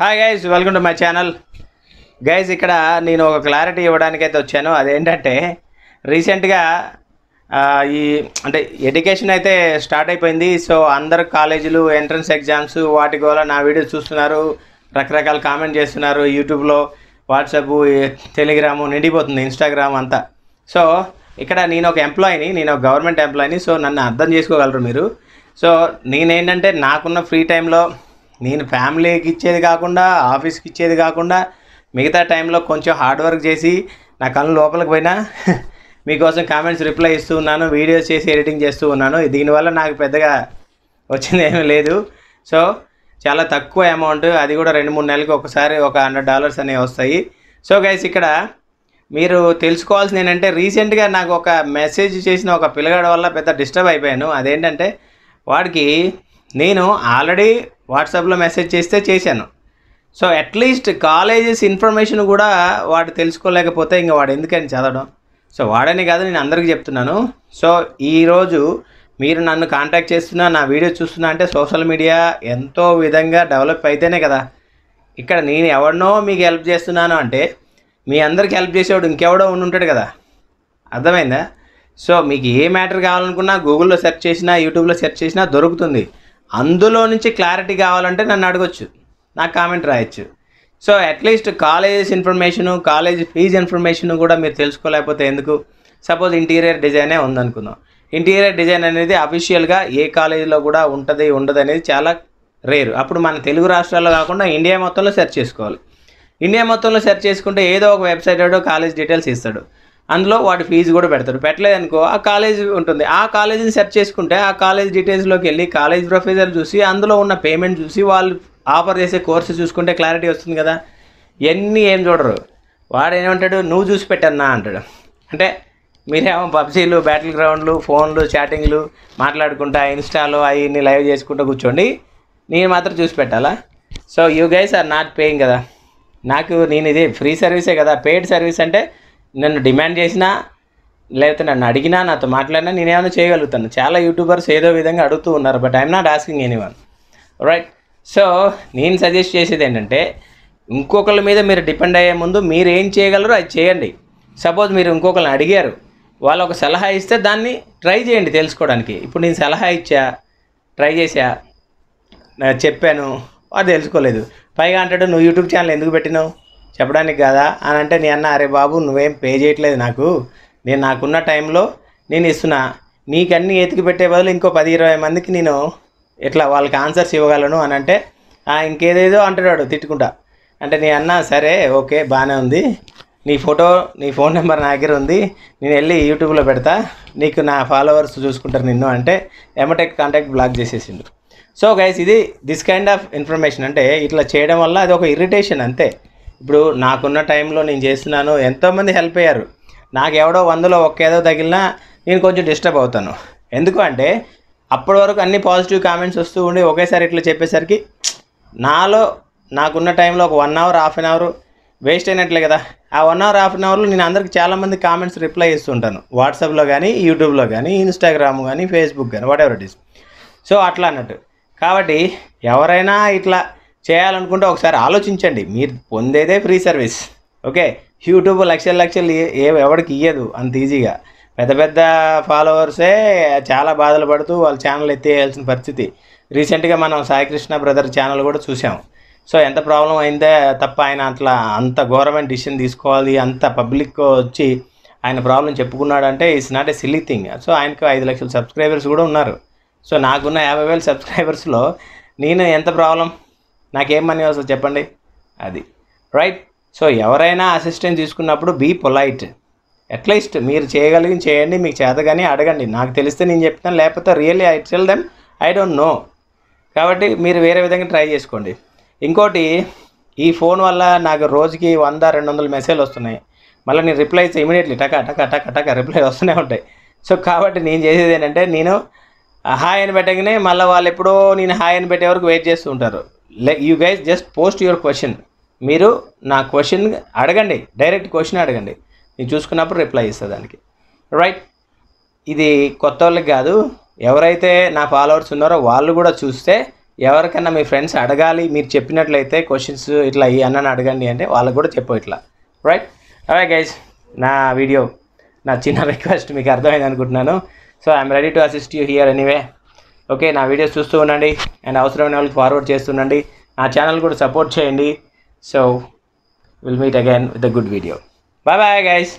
hi guys welcome to my channel guys ఇక్కడ నేను ఒక క్లారిటీ ఇవ్వడానికైతే వచ్చాను అదేంటంటే రీసెంట్గా ఈ అంటే ఎడ్యుకేషన్ అయితే స్టార్ట్ అయిపోయింది సో అందరు కాలేజీలు ఎంట్రన్స్ ఎగ్జామ్స్ వాటి గోల నా వీడియో చూస్తున్నారు రకరకాల కామెంట్ చేస్తున్నారు యూట్యూబ్లో వాట్సాప్ టెలిగ్రాము నిండిపోతుంది ఇన్స్టాగ్రామ్ అంతా సో ఇక్కడ నేను ఒక ఎంప్లాయీని నేను ఒక గవర్నమెంట్ ఎంప్లాయీని సో నన్ను అర్థం చేసుకోగలరు మీరు సో నేనేంటంటే నాకున్న ఫ్రీ టైంలో నేను ఫ్యామిలీకి ఇచ్చేది కాకుండా ఆఫీస్కి ఇచ్చేది కాకుండా మిగతా టైంలో కొంచెం హార్డ్ వర్క్ చేసి నా కళ్ళు లోపలికి పోయినా మీకోసం కామెంట్స్ రిప్లై ఇస్తూ ఉన్నాను వీడియోస్ చేసి ఎడిటింగ్ చేస్తూ ఉన్నాను దీనివల్ల నాకు పెద్దగా వచ్చింది ఏమీ లేదు సో చాలా తక్కువ అమౌంట్ అది కూడా రెండు మూడు నెలలకి ఒకసారి ఒక హండ్రెడ్ డాలర్స్ అనేవి వస్తాయి సో గైస్ ఇక్కడ మీరు తెలుసుకోవాల్సింది ఏంటంటే రీసెంట్గా నాకు ఒక మెసేజ్ చేసిన ఒక పిల్లగాడి వల్ల పెద్ద డిస్టర్బ్ అయిపోయాను అదేంటంటే వాడికి నేను ఆల్రెడీ వాట్సాప్లో మెసేజ్ చేస్తే చేశాను సో అట్లీస్ట్ కాలేజెస్ ఇన్ఫర్మేషన్ కూడా వాడు తెలుసుకోలేకపోతే ఇంకా వాడు ఎందుకని చదవడం సో వాడని కాదు నేను అందరికీ చెప్తున్నాను సో ఈరోజు మీరు నన్ను కాంటాక్ట్ చేస్తున్నా నా వీడియో చూస్తున్నా అంటే సోషల్ మీడియా ఎంతో విధంగా డెవలప్ అయితేనే కదా ఇక్కడ నేను ఎవడనో మీకు హెల్ప్ చేస్తున్నాను అంటే మీ అందరికి హెల్ప్ చేసేవాడు ఇంకెవడో ఉంటాడు కదా అర్థమైందా సో మీకు ఏ మ్యాటర్ కావాలనుకున్నా గూగుల్లో సెర్చ్ చేసినా యూట్యూబ్లో సెర్చ్ చేసినా దొరుకుతుంది అందులో నుంచి క్లారిటీ కావాలంటే నన్ను అడగచ్చు నాకు కామెంట్ రాయొచ్చు so at least colleges information college fee information కూడా మీరు తెలుసుకోలేకపోతే ఎందుకు సపోజ్ ఇంటీరియర్ డిజైనే ఉందనుకుందాం ఇంటీరియర్ డిజైన్ అనేది అఫీషియల్గా ఏ కాలేజీలో కూడా ఉంటుంది ఉండదు అనేది చాలా రేరు అప్పుడు మన తెలుగు రాష్ట్రాల్లో కాకుండా ఇండియా మొత్తంలో సెర్చ్ చేసుకోవాలి ఇండియా మొత్తంలో సెర్చ్ చేసుకుంటే ఏదో ఒక వెబ్సైట్ కాలేజ్ డీటెయిల్స్ ఇస్తాడు అందులో వాటి ఫీజు కూడా పెడతారు పెట్టలేదనుకో ఆ కాలేజ్ ఉంటుంది ఆ కాలేజీని సెర్చ్ చేసుకుంటే ఆ కాలేజ్ డీటెయిల్స్లోకి వెళ్ళి కాలేజ్ ప్రొఫెసర్ చూసి అందులో ఉన్న పేమెంట్ చూసి వాళ్ళు ఆఫర్ చేసే కోర్సు చూసుకుంటే క్లారిటీ వస్తుంది కదా ఎన్ని ఏం చూడరు వాడు ఏమంటాడు నువ్వు చూసి పెట్టన్నా అంటాడు అంటే మీరేమో పబ్జీలు బ్యాటిల్ గ్రౌండ్లు ఫోన్లు చాటింగ్లు మాట్లాడుకుంటా ఇన్స్టాలు అవన్నీ లైవ్ చేసుకుంటూ కూర్చోండి నేను మాత్రం చూసి పెట్టాలా so you guys are not paying కదా నాకు నేను ఇదే ఫ్రీ సర్వీసే కదా పెయిడ్ సర్వీస్ అంటే నన్ను డిమాండ్ చేసినా లేకపోతే నన్ను అడిగినా నాతో మాట్లాడినా నేనేమైనా చేయగలుగుతాను చాలా యూట్యూబర్స్ ఏదో విధంగా అడుగుతూ ఉన్నారు but I'm not asking anyone right so నేను సజెస్ట్ చేసేది ఏంటంటే ఇంకొకళ్ళ మీద మీరు డిపెండ్ అయ్యే ముందు మీరు ఏం చేయగలరు అది చేయండి సపోజ్ మీరు ఇంకొకరిని అడిగారు వాళ్ళు ఒక సలహా ఇస్తే దాన్ని ట్రై చేయండి తెలుసుకోవడానికి ఇప్పుడు నేను సలహా ఇచ్చా ట్రై చేశా చెప్పాను అది తెలుసుకోలేదు పైగా అంటాడు నువ్వు యూట్యూబ్ ఛానల్ ఎందుకు పెట్టినావు చెప్పడానికి కదా అని అంటే నీ అన్న అరే బాబు నువ్వేం పే చేయట్లేదు నాకు నేను నాకున్న టైంలో నేను ఇస్తున్నా నీకన్నీ ఎతికి పెట్టే బదులు ఇంకో పది ఇరవై మందికి నేను ఇట్లా వాళ్ళకి ఆన్సర్స్ ఇవ్వగలను అని అంటే ఇంకేదేదో అంటున్నాడు తిట్టుకుంటా అంటే నీ అన్న సరే ఓకే బాగానే ఉంది నీ ఫోటో నీ ఫోన్ నెంబర్ నా దగ్గర ఉంది నేను వెళ్ళి యూట్యూబ్లో పెడతా నీకు నా ఫాలోవర్స్ చూసుకుంటారు నిన్ను అంటే ఎమటెక్ కాంటాక్ట్ బ్లాక్ చేసేసిండు సో గైస్ ఇది దిస్ కైండ్ ఆఫ్ ఇన్ఫర్మేషన్ అంటే ఇట్లా చేయడం వల్ల అది ఒక ఇరిటేషన్ అంతే ఇప్పుడు నాకున్న టైంలో నేను చేస్తున్నాను ఎంతోమంది హెల్ప్ అయ్యారు నాకు ఎవడో వందలో ఏదో తగిలినా నేను కొంచెం డిస్టర్బ్ అవుతాను ఎందుకు అంటే అప్పటి వరకు అన్ని పాజిటివ్ కామెంట్స్ వస్తూ ఉండి ఒకేసారి ఇట్లా చెప్పేసరికి నాలో నాకున్న టైంలో ఒక one hour half an hour waste అయినట్లే కదా ఆ వన్ అవర్ హాఫ్ అన్ అవర్లో నేను అందరికి చాలామంది కామెంట్స్ రిప్లై ఇస్తుంటాను వాట్సాప్లో కానీ యూట్యూబ్లో కానీ ఇన్స్టాగ్రామ్ కానీ ఫేస్బుక్ కానీ whatever it is so అట్లా అన్నట్టు కాబట్టి ఎవరైనా ఇట్లా చేయాలనుకుంటే ఒకసారి ఆలోచించండి మీరు పొందేదే ఫ్రీ సర్వీస్ ఓకే యూట్యూబ్ లక్షల లక్షలు ఏ ఎవరికి ఇయ్యదు అంత ఈజీగా పెద్ద పెద్ద ఫాలోవర్సే చాలా బాధలు పడుతూ వాళ్ళ ఛానల్ ఎత్తేయాల్సిన పరిస్థితి రీసెంట్గా మనం సాయికృష్ణ బ్రదర్ ఛానల్ కూడా చూసాం సో ఎంత ప్రాబ్లం అయిందే తప్ప ఆయన అట్లా అంత గవర్నమెంట్ డిసిషన్ తీసుకోవాలి అంత పబ్లిక్ వచ్చి ఆయన ప్రాబ్లం చెప్పుకున్నాడంటే it's not a silly thing so ఆయనకు ఐదు లక్షల సబ్స్క్రైబర్స్ కూడా ఉన్నారు సో నాకున్న యాభై వేల సబ్స్క్రైబర్స్లో నేను ఎంత ప్రాబ్లం నాకేం మనీ వస్తుంది చెప్పండి అది రైట్ సో ఎవరైనా అసిస్టెంట్ తీసుకున్నప్పుడు బీ పొలైట్ అట్లీస్ట్ మీరు చేయగలిగిన చేయండి మీకు చేత కానీ అడగండి నాకు తెలిస్తే నేను చెప్తాను లేకపోతే really I tell them I don't know కాబట్టి మీరు వేరే విధంగా ట్రై చేసుకోండి ఇంకోటి ఈ ఫోన్ వల్ల నాకు రోజుకి వంద రెండు వందల మెసేజ్లు వస్తున్నాయి మళ్ళీ నేను రిప్లైస్ ఇమీడియట్లీ టక టక టక టక రిప్లై వస్తూనే ఉంటాయి సో కాబట్టి నేను చేసేది ఏంటంటే నేను హాయ్ అని పెట్టగానే మళ్ళీ వాళ్ళు ఎప్పుడో నేను హాయ్ అని పెట్టే వరకు వెయిట్ చేస్తూ ఉంటారు you guys just post your question మీరు నా క్వశ్చన్ అడగండి డైరెక్ట్ క్వశ్చన్ అడగండి నేను చూసుకున్నప్పుడు రిప్లై ఇస్తా దానికి రైట్ ఇది కొత్త వాళ్ళకి కాదు ఎవరైతే నా ఫాలోవర్స్ ఉన్నారో వాళ్ళు కూడా చూస్తే ఎవరికైనా మీ ఫ్రెండ్స్ అడగాలి మీరు చెప్పినట్లయితే క్వశ్చన్స్ ఇట్లా ఈ అన్నని అడగండి అంటే వాళ్ళకు కూడా చెప్పు ఇట్లా రైట్ అవే గైజ్ నా వీడియో నా చిన్న రిక్వెస్ట్ మీకు అర్థమైంది అనుకుంటున్నాను so I'm ready to assist you here anyway okay నా వీడియోస్ చూస్తూ ఉండండి అండ్ అవసరమైన వాళ్ళకి ఫార్వర్డ్ చేస్తుండండి నా ఛానల్ కూడా సపోర్ట్ చేయండి so will meet again with a good video bye bye guys